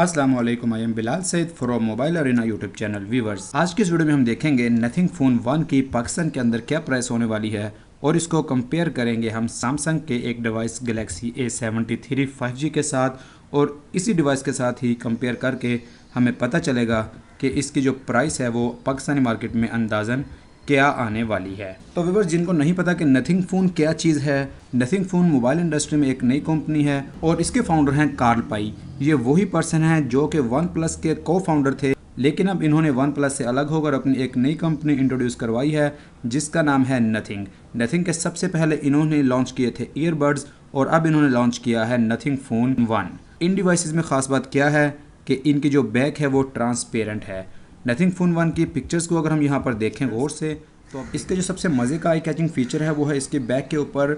Aslam I am Bilal Saeed from Mobile Arena YouTube channel viewers आज की इस वीडियो में हम देखेंगे नथिंग फ़ोन वन की पाकिस्तान के अंदर क्या प्राइस होने वाली है और इसको कंपेयर करेंगे हम सैमसंग के एक device Galaxy A seventy three five G के साथ और इसी डिवाइस के साथ ही कंपेयर करके हमें पता चलेगा कि इसकी जो प्राइस है वो पाकिस्तानी मार्केट में अंदाजन क्या आने वाली है तो व्यवर्स जिनको नहीं पता कि नथिंग फोन क्या चीज़ है नथिंग फोन मोबाइल इंडस्ट्री में एक नई कंपनी है और इसके फाउंडर हैं कार्ल पाई ये वही पर्सन हैं जो कि वन प्लस के को फाउंडर थे लेकिन अब इन्होंने वन प्लस से अलग होकर अपनी एक नई कंपनी इंट्रोड्यूस करवाई है जिसका नाम है नथिंग नथिंग के सबसे पहले इन्होंने लॉन्च किए थे ईयरबड्स और अब इन्होंने लॉन्च किया है नथिंग फ़ोन वन इन डिवाइस में ख़ास बात क्या है कि इनकी जो बैक है वो ट्रांसपेरेंट है नथिंग फोन वन की पिक्चर्स को अगर हम यहाँ पर देखें गौर से तो इसके जो सबसे मज़े का आई कैचिंग फीचर है वो है इसके बैक के ऊपर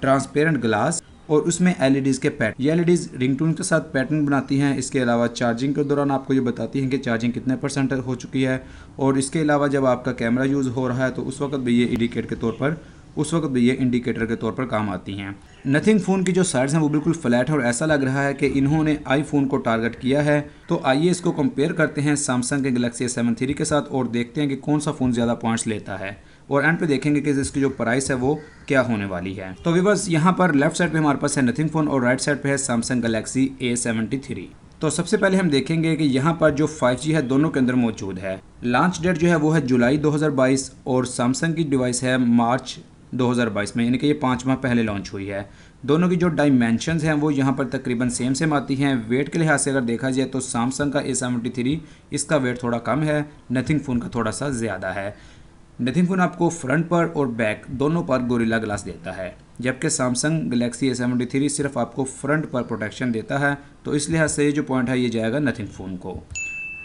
ट्रांसपेरेंट ग्लास और उसमें एल e के पैटर्न ये एल रिंगटोन e के साथ पैटर्न बनाती हैं इसके अलावा चार्जिंग के दौरान आपको ये बताती हैं कि चार्जिंग कितने परसेंट हो चुकी है और इसके अलावा जब आपका कैमरा यूज़ हो रहा है तो उस वक्त भी ये इंडिकेट के तौर पर उस वक्त भी ये इंडिकेटर के तौर पर काम आती हैं नथिंग फ़ोन की जो साइड्स हैं वो बिल्कुल फ्लैट है और ऐसा लग रहा है कि इन्होंने आईफोन को टारगेट किया है तो आइए इसको कंपेयर करते हैं सैमसंग के गलेक्सी एस सेवन थ्री के साथ और देखते हैं कि कौन सा फ़ोन ज़्यादा पॉइंट्स लेता है और एंड पे देखेंगे कि इसकी जो प्राइस है वो क्या होने वाली है तो विवर्स यहाँ पर लेफ्ट साइड पे हमारे पास है नथिंग फ़ोन और राइट साइड पे है Samsung Galaxy A seventy three तो सबसे पहले हम देखेंगे कि यहाँ पर जो 5G है दोनों के अंदर मौजूद है लॉन्च डेट जो है वो है जुलाई 2022 और सैमसंग की डिवाइस है मार्च 2022 में यानी कि ये पाँच माह पहले लॉन्च हुई है दोनों की जो डायमेंशन हैं वो यहाँ पर तकरीबन सेम सेम आती हैं वेट के लिहाज से अगर देखा जाए तो सैमसंग का ए सेवेंटी थ्री इसका वेट थोड़ा कम है नथिंग फ़ोन का थोड़ा सा ज़्यादा है नथिंग फ़ोन आपको फ्रंट पर और बैक दोनों पर गोरिल्ला ग्लास देता है जबकि Samsung Galaxy A seventy three सिर्फ आपको फ्रंट पर प्रोटेक्शन देता है तो इस लिहाज से ये जो पॉइंट है ये जाएगा नथिंग फ़ोन को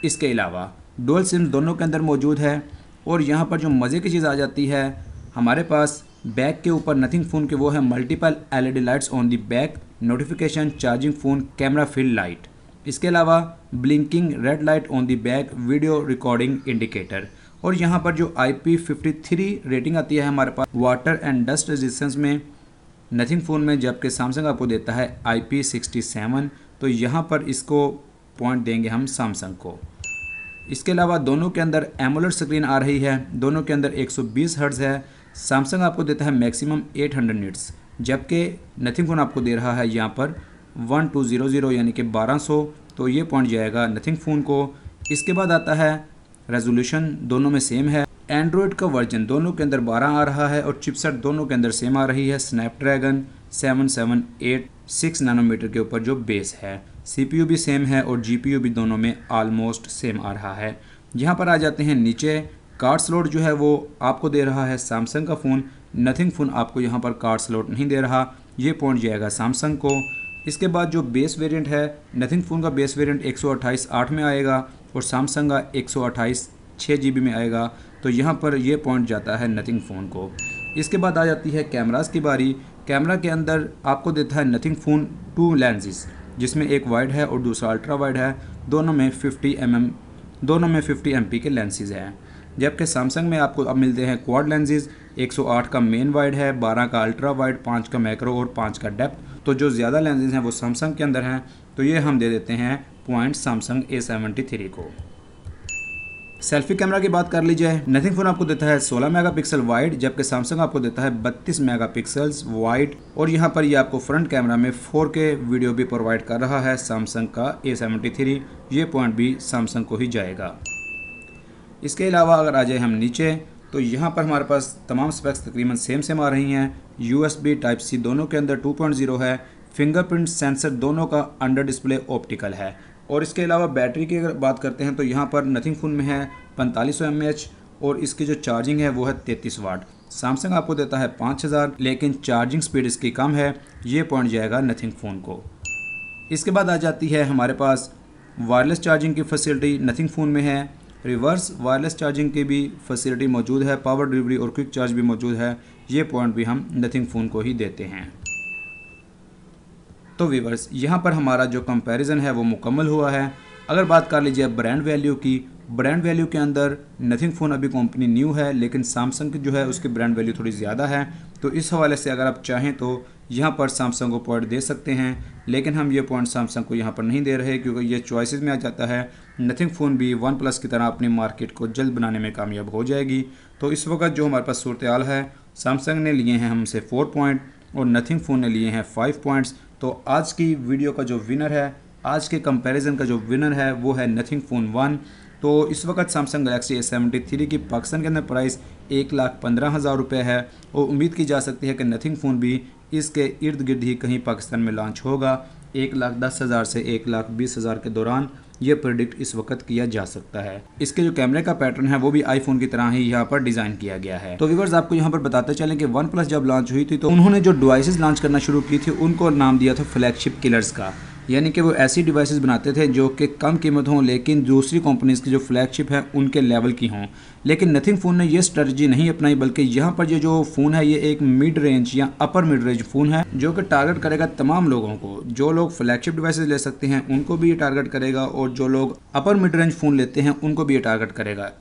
इसके अलावा डोल सिम दोनों के अंदर मौजूद है और यहाँ पर जो मज़े की चीज़ आ जाती है हमारे पास बैक के ऊपर नथिंग फ़ोन के वो है multiple LED lights on the back notification charging phone camera field light इसके अलावा blinking red light on the back video recording indicator और यहाँ पर जो I P fifty three rating आती है हमारे पास वाटर एंड डस्ट रेजिस्टेंस में नथिंग फ़ोन में जबकि सैमसंग आपको देता है आई पी सिक्सटी सेवन तो यहाँ पर इसको पॉइंट देंगे हम सैमसंग को इसके अलावा दोनों के अंदर एमोलर स्क्रीन आ रही है दोनों के अंदर 120 हर्ट्ज़ है सैमसंग आपको देता है मैक्सिमम 800 हंड्रेड नीट्स जबकि नथिंग फ़ोन आपको दे रहा है यहाँ पर वन टू ज़ीरो ज़ीरो यानी कि बारह सौ तो ये पॉइंट जाएगा नथिंग फ़ोन को इसके बाद आता है रेजोल्यूशन दोनों में सेम है एंड्रॉयड का वर्जन दोनों के अंदर 12 आ रहा है और चिपसेट दोनों के अंदर सेम आ रही है स्नैपड्रैगन सेवन 7786 नैनोमीटर के ऊपर जो बेस है यू भी सेम है और यू भी दोनों में आलमोस्ट सेम आ रहा है यहाँ पर आ जाते हैं नीचे कार्ड स्लॉट जो है वो आपको दे रहा है सैमसंग का फ़ोन नथिंग फ़ोन आपको यहाँ पर कार्ड स्लॉट नहीं दे रहा ये पॉइंट जाएगा सैमसंग को इसके बाद जो बेस वेरिएंट है नथिंग फ़ोन का बेस वेरिएंट 128 8 में आएगा और सैमसंग का 128 सौ जीबी में आएगा तो यहाँ पर यह पॉइंट जाता है नथिंग फ़ोन को इसके बाद आ जाती है कैमराज की बारी कैमरा के अंदर आपको देता है नथिंग फ़ोन टू लेंजेस जिसमें एक वाइड है और दूसरा अल्ट्रा वाइड है दोनों में 50 एम mm, दोनों में 50 एम के लेंसेज हैं जबकि सैमसंग में आपको अब मिलते हैं क्वाड लेंजेज़ 108 का मेन वाइड है 12 का अल्ट्रा वाइड 5 का मैक्रो और 5 का डेप्थ तो जो ज़्यादा लेंजेज़ हैं वो सैमसंग के अंदर हैं तो ये हम दे देते हैं point Samsung A seventy three को सेल्फी कैमरा की बात कर लीजिए नथिंग फोन आपको देता है 16 मेगापिक्सल वाइड जबकि सैमसंग आपको देता है 32 मेगापिक्सल्स वाइड और यहाँ पर ये आपको फ्रंट कैमरा में 4K वीडियो भी प्रोवाइड कर रहा है सैमसंग का A73 ये पॉइंट भी सैमसंग को ही जाएगा इसके अलावा अगर आ जाए हम नीचे तो यहाँ पर हमारे पास तमाम स्पेक्स तकरीबन सेम सेम आ रही हैं यू टाइप सी दोनों के अंदर 2.0 है फिंगरप्रिंट सेंसर दोनों का अंडर डिस्प्ले ऑप्टिकल है और इसके अलावा बैटरी की अगर बात करते हैं तो यहाँ पर नथिंग फ़ोन में है पैंतालीस सौ और इसकी जो चार्जिंग है वो है तैंतीस वाट सैमसंग आपको देता है पाँच हज़ार लेकिन चार्जिंग स्पीड इसकी कम है ये पॉइंट जाएगा नथिंग फ़ोन को इसके बाद आ जाती है हमारे पास वायरलेस चार्जिंग की फैसिलिटी नथिंग फ़ोन में है रिवर्स वायरलेस चार्जिंग की भी फैसिलिटी मौजूद है पावर डिलीवरी और क्विक चार्ज भी मौजूद है ये पॉइंट भी हम नथिंग फ़ोन को ही देते हैं तो वीवर्स यहाँ पर हमारा जो कंपैरिजन है वो मुकम्मल हुआ है अगर बात कर लीजिए ब्रांड वैल्यू की ब्रांड वैल्यू के अंदर नथिंग फ़ोन अभी कंपनी न्यू है लेकिन सैमसंग की जो है उसकी ब्रांड वैल्यू थोड़ी ज़्यादा है तो इस हवाले से अगर आप चाहें तो यहाँ पर सैमसंग को पॉइंट दे सकते हैं लेकिन हम ये पॉइंट सैमसंग को यहाँ पर नहीं दे रहे क्योंकि ये चॉइसिस में आ जाता है नथिंग फ़ोन भी वन प्लस की तरह अपनी मार्केट को जल्द बनाने में कामयाब हो जाएगी तो इस वक्त जो हमारे पास सूरत हाल है सैमसंग ने लिए हैं हमसे फ़ोर पॉइंट और नथिंग फ़ोन ने लिए हैं फाइव पॉइंट्स तो आज की वीडियो का जो विनर है आज के कंपैरिजन का जो विनर है वो है नथिंग फ़ोन वन तो इस वक्त Samsung Galaxy A seventy three की पाकिस्तान के अंदर प्राइस एक लाख पंद्रह हज़ार रुपये है और उम्मीद की जा सकती है कि नथिंग फ़ोन भी इसके इर्द गिर्द ही कहीं पाकिस्तान में लॉन्च होगा एक लाख दस हज़ार से एक लाख बीस हज़ार के दौरान ये प्रोडिक्ट इस वक्त किया जा सकता है इसके जो कैमरे का पैटर्न है वो भी आईफोन की तरह ही यहाँ पर डिजाइन किया गया है तो व्यूवर्स आपको यहाँ पर बताते चलें कि वन प्लस जब लॉन्च हुई थी तो उन्होंने जो डिवाइसेस लॉन्च करना शुरू की थी उनको नाम दिया था फ्लैगशिप किलर्स का यानी कि वो ऐसी डिवाइसेस बनाते थे जो कि कम कीमत हों लेकिन दूसरी कंपनीज़ की जो फ्लैगशिप है उनके लेवल की हों लेकिन नथिंग फ़ोन ने ये स्ट्रेटजी नहीं अपनाई बल्कि यहाँ पर ये जो फ़ोन है ये एक मिड रेंज या अपर मिड रेंज फ़ोन है जो कि टारगेट करेगा तमाम लोगों को जो लोग फ्लैगशिप डिवाइसेज ले सकते हैं उनको भी ये टारगेट करेगा और जो लोग अपर मिड रेंज फ़ोन लेते हैं उनको भी ये टारगेट करेगा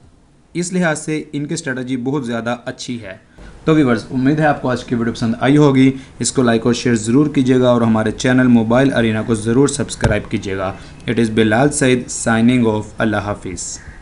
इस लिहाज से इनकी स्ट्रेटजी बहुत ज़्यादा अच्छी है तो वीवर्स उम्मीद है आपको आज की वीडियो पसंद आई होगी इसको लाइक और शेयर ज़रूर कीजिएगा और हमारे चैनल मोबाइल अरीना को ज़रूर सब्सक्राइब कीजिएगा it is Bilal Saeed signing off Allah हाफिज़